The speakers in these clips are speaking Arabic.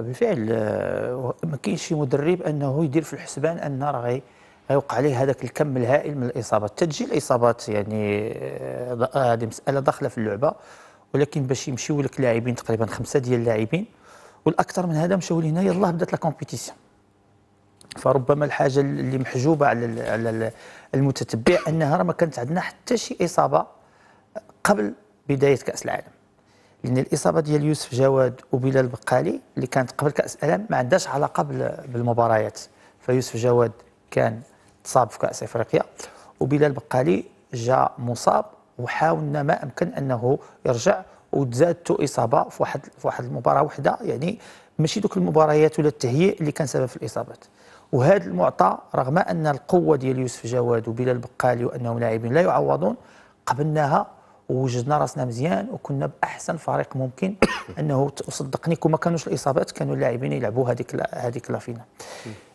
بالفعل آه، ما كاينش شي مدرب انه يدير في الحسبان ان راه غيوقع عليه هذاك الكم الهائل من الاصابات تسجيل الاصابات يعني آه، آه، هذه مساله داخله في اللعبه ولكن باش يمشيو لك لاعبين تقريبا خمسه ديال اللاعبين والاكثر من هذا مشاو لهنا يلاه بدات لا كومبيتيسيون فربما الحاجه اللي محجوبه على على المتتبع انها راه ما كانت عندنا حتى شي اصابه قبل بدايه كاس العالم لان الاصابه ديال يوسف جواد وبلال بقالي اللي كانت قبل كاس العالم ما عندهاش علاقه بالمباريات فيوسف جواد كان تصاب في كاس افريقيا وبلال بقالي جاء مصاب وحاولنا ما امكن انه يرجع وتزادته اصابه في واحد في واحد المباراه وحده يعني ماشي دوك المباريات ولا التهيئ اللي كان سبب في الاصابات وهذا المعطى رغم ان القوه ديال يوسف جواد وبلال بقالي وانهم لاعبين لا يعوضون قبلناها ووجدنا راسنا مزيان وكنا باحسن فريق ممكن انه صدقني كون ما كانوش الاصابات كانوا اللاعبين يلعبوا هذيك هذيك لا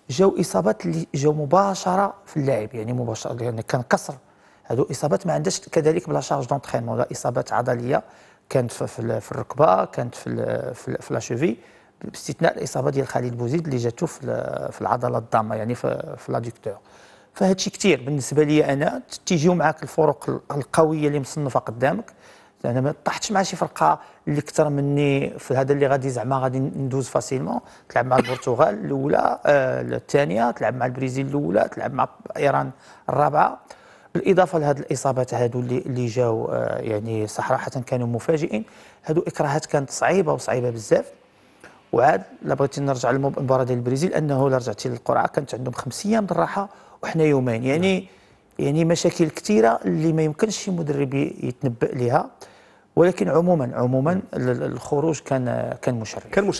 جاو اصابات اللي جاو مباشره في اللاعب يعني مباشره يعني كان كسر هذو اصابات ما عندهاش كذلك بلا شارج دونترينمون ولا اصابات عضليه كانت في, في الركبه كانت في في, في لا باستثناء الاصابه ديال خالد بوزيد اللي جاتو في, في العضله الضامه يعني في, في لاديكتور فهادشي كثير بالنسبه لي انا تيجيو معاك الفرق القويه اللي مصنفه قدامك انا ما طحتش مع شي فرقه اللي اكثر مني في هذا اللي غادي زعما غادي ندوز فاسيلمون تلعب مع البرتغال الاولى آه الثانيه تلعب مع البرازيل الاولى تلعب مع ايران الرابعه بالاضافه لهذ الاصابات هادو اللي اللي جاو آه يعني صراحه كانوا مفاجئين هادو اكراهات كانت صعيبه وصعيبه بزاف وعاد لا بغيتي نرجع للمباراه ديال البرازيل انه لا رجعتي للقرعه كانت عندهم خمس ايام بالراحه وحنا يومين يعني نعم. يعني مشاكل كثيره اللي ما يمكنش شي مدرب يتنبأ لها ولكن عموما عموما نعم. الخروج كان كان مشرف كان مشرف